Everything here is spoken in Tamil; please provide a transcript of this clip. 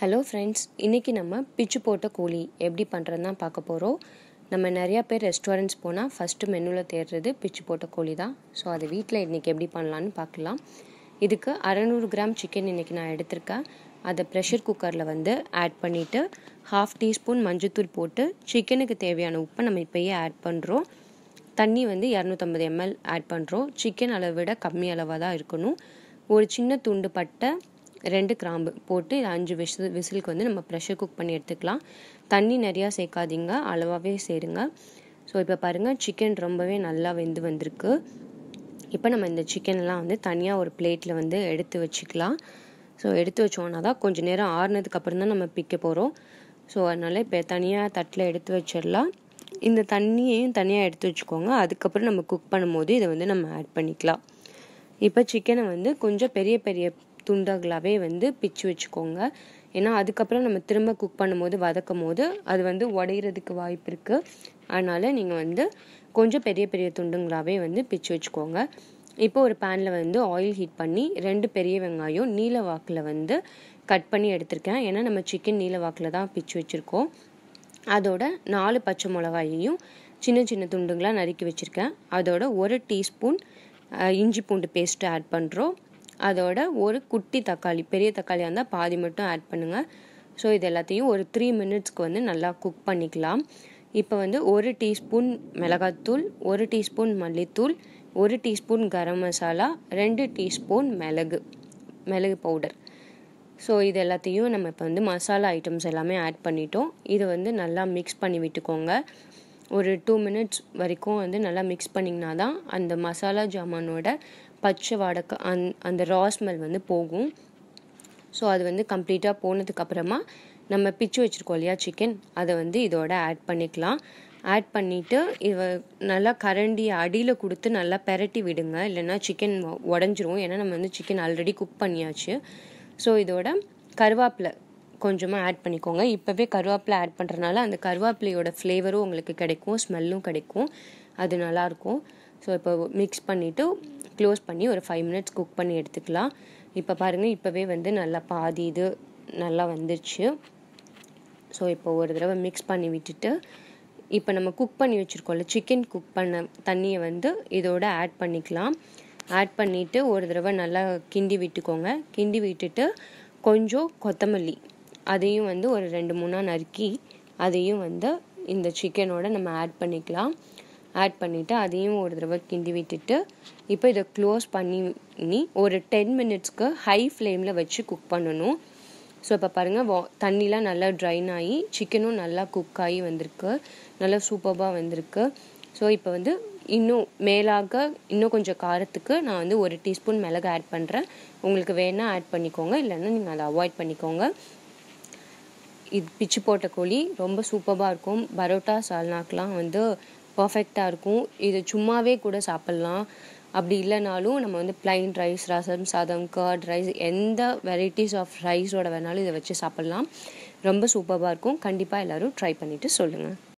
ஹலோ ஃப்ரெண்ட்ஸ் இன்றைக்கி நம்ம பிச்சு போட்ட கோழி எப்படி பண்ணுறது தான் பார்க்க போகிறோம் நம்ம நிறையா பேர் ரெஸ்டாரண்ட்ஸ் போனால் ஃபஸ்ட்டு மெனுவில் தேடுறது பிச்சு போட்ட கோழி தான் ஸோ அதை வீட்டில் இன்றைக்கி எப்படி பண்ணலான்னு பார்க்கலாம் இதுக்கு அறநூறு கிராம் சிக்கன் இன்றைக்கி நான் எடுத்திருக்கேன் அதை ப்ரெஷர் குக்கரில் வந்து ஆட் பண்ணிவிட்டு ஹாஃப் டீஸ்பூன் மஞ்சத்தூள் போட்டு சிக்கனுக்கு தேவையான உப்பை நம்ம இப்போயே ஆட் பண்ணுறோம் தண்ணி வந்து இரநூத்தம்பது எம்எல் ஆட் பண்ணுறோம் சிக்கன் அளவை விட கம்மி அளவாக தான் இருக்கணும் ஒரு சின்ன துண்டு பட்டை ரெண்டு கிராம்பு போட்டு அஞ்சு விசில் விசிலுக்கு வந்து நம்ம ப்ரெஷர் குக் பண்ணி எடுத்துக்கலாம் தண்ணி நிறையா சேர்க்காதீங்க அளவாகவே சேருங்க ஸோ இப்போ பாருங்கள் சிக்கன் ரொம்பவே நல்லா வெந்து வந்திருக்கு இப்போ நம்ம இந்த சிக்கன்லாம் வந்து தனியாக ஒரு பிளேட்டில் வந்து எடுத்து வச்சுக்கலாம் ஸோ எடுத்து வச்சோன்னா தான் கொஞ்சம் நேரம் ஆறுனதுக்கப்புறம் தான் நம்ம பிக்க போகிறோம் ஸோ அதனால் இப்போ தனியாக தட்டில் எடுத்து வச்சிடலாம் இந்த தண்ணியையும் தனியாக எடுத்து வச்சுக்கோங்க அதுக்கப்புறம் நம்ம குக் பண்ணும்போது இதை வந்து நம்ம ஆட் பண்ணிக்கலாம் இப்போ சிக்கனை வந்து கொஞ்சம் பெரிய பெரிய துண்டுகளாகவே வந்து பிச்சு வச்சுக்கோங்க ஏன்னா அதுக்கப்புறம் நம்ம திரும்ப குக் பண்ணும்போது வதக்கும் போது அது வந்து உடையிறதுக்கு வாய்ப்பு இருக்குது அதனால் நீங்கள் வந்து கொஞ்சம் பெரிய பெரிய துண்டுங்களாகவே வந்து பிச்சு வச்சுக்கோங்க இப்போ ஒரு பேனில் வந்து ஆயில் ஹீட் பண்ணி ரெண்டு பெரிய வெங்காயம் நீல வாக்கில் வந்து கட் பண்ணி எடுத்திருக்கேன் ஏன்னா நம்ம சிக்கன் நீல வாக்கில் தான் பிச்சு வச்சுருக்கோம் அதோட நாலு பச்சை மிளகாயையும் சின்ன சின்ன துண்டுங்களாக நறுக்கி வச்சுருக்கேன் அதோட ஒரு டீஸ்பூன் இஞ்சி பூண்டு பேஸ்ட்டு ஆட் பண்ணுறோம் அதோட ஒரு குட்டி தக்காளி பெரிய தக்காளியாக இருந்தால் பாதி மட்டும் ஆட் பண்ணுங்கள் ஸோ இது எல்லாத்தையும் ஒரு த்ரீ மினிட்ஸ்க்கு வந்து நல்லா குக் பண்ணிக்கலாம் இப்போ வந்து ஒரு டீஸ்பூன் மிளகாத்தூள் ஒரு டீஸ்பூன் மல்லித்தூள் ஒரு டீஸ்பூன் கரம் மசாலா ரெண்டு டீஸ்பூன் மிளகு மிளகு பவுடர் ஸோ இது எல்லாத்தையும் நம்ம இப்போ வந்து மசாலா ஐட்டம்ஸ் எல்லாமே ஆட் பண்ணிட்டோம் இது வந்து நல்லா மிக்ஸ் பண்ணி விட்டுக்கோங்க ஒரு டூ மினிட்ஸ் வரைக்கும் வந்து நல்லா மிக்ஸ் பண்ணிங்கன்னா தான் அந்த மசாலா ஜாமானோட பச்சை வாடை அந் அந்த ரா ஸ்மெல் வந்து போகும் ஸோ அது வந்து கம்ப்ளீட்டாக போனதுக்கப்புறமா நம்ம பிச்சு வச்சுருக்கோம் இல்லையா சிக்கன் அதை வந்து இதோட ஆட் பண்ணிக்கலாம் ஆட் பண்ணிவிட்டு இவ நல்லா கரண்டி அடியில் கொடுத்து நல்லா பெரட்டி விடுங்க இல்லைன்னா சிக்கன் உடஞ்சிரும் ஏன்னா நம்ம வந்து சிக்கன் ஆல்ரெடி குக் பண்ணியாச்சு ஸோ இதோட கருவேப்பிலை கொஞ்சமாக ஆட் பண்ணிக்கோங்க இப்போவே கருவேப்பிலை ஆட் பண்ணுறனால அந்த கருவேப்பிலையோட ஃப்ளேவரும் உங்களுக்கு கிடைக்கும் ஸ்மெல்லும் கிடைக்கும் அது நல்லாயிருக்கும் ஸோ இப்போ மிக்ஸ் பண்ணிவிட்டு க்ளோஸ் பண்ணி ஒரு ஃபைவ் மினிட்ஸ் குக் பண்ணி எடுத்துக்கலாம் இப்போ பாருங்கள் இப்போவே வந்து நல்லா பாதி இது நல்லா வந்துடுச்சு ஸோ இப்போ ஒரு தடவை மிக்ஸ் பண்ணி விட்டுட்டு இப்போ நம்ம குக் பண்ணி வச்சுருக்கோம்ல சிக்கன் குக் பண்ண தண்ணியை வந்து இதோட ஆட் பண்ணிக்கலாம் ஆட் பண்ணிவிட்டு ஒரு தடவை நல்லா கிண்டி விட்டுக்கோங்க கிண்டி விட்டுட்டு கொஞ்சம் கொத்தமல்லி அதையும் வந்து ஒரு ரெண்டு மூணாக நறுக்கி அதையும் வந்து இந்த சிக்கனோட நம்ம ஆட் பண்ணிக்கலாம் ஆட் பண்ணிவிட்டு அதையும் ஒரு தடவை கிண்டி விட்டுட்டு இப்போ இதை க்ளோஸ் பண்ணி ஒரு டென் மினிட்ஸ்க்கு ஹை ஃப்ளேமில் வச்சு குக் பண்ணணும் ஸோ இப்போ பாருங்கள் வா தண்ணிலாம் நல்லா ட்ரைன் ஆகி சிக்கனும் நல்லா குக் ஆகி வந்திருக்கு நல்லா சூப்பராக வந்திருக்கு ஸோ இப்போ வந்து இன்னும் மேலாக இன்னும் கொஞ்சம் காரத்துக்கு நான் வந்து ஒரு டீஸ்பூன் மிளகு ஆட் பண்ணுறேன் உங்களுக்கு வேணால் ஆட் பண்ணிக்கோங்க இல்லைன்னா நீங்கள் அதை அவாய்ட் பண்ணிக்கோங்க இது பிச்சு போட்ட கோழி ரொம்ப சூப்பராக இருக்கும் பரோட்டா சால்னாக்கெலாம் வந்து பர்ஃபெக்டாக இருக்கும் இது சும்மாவே கூட சாப்பிட்லாம் அப்படி இல்லைனாலும் நம்ம வந்து ப்ளைன் ரைஸ் ரசம் சாதம் கர்ட் ரைஸ் எந்த வெரைட்டிஸ் ஆஃப் ரைஸோட வேணாலும் இதை வச்சு சாப்பிட்லாம் ரொம்ப சூப்பராக இருக்கும் கண்டிப்பாக எல்லோரும் ட்ரை பண்ணிவிட்டு சொல்லுங்கள்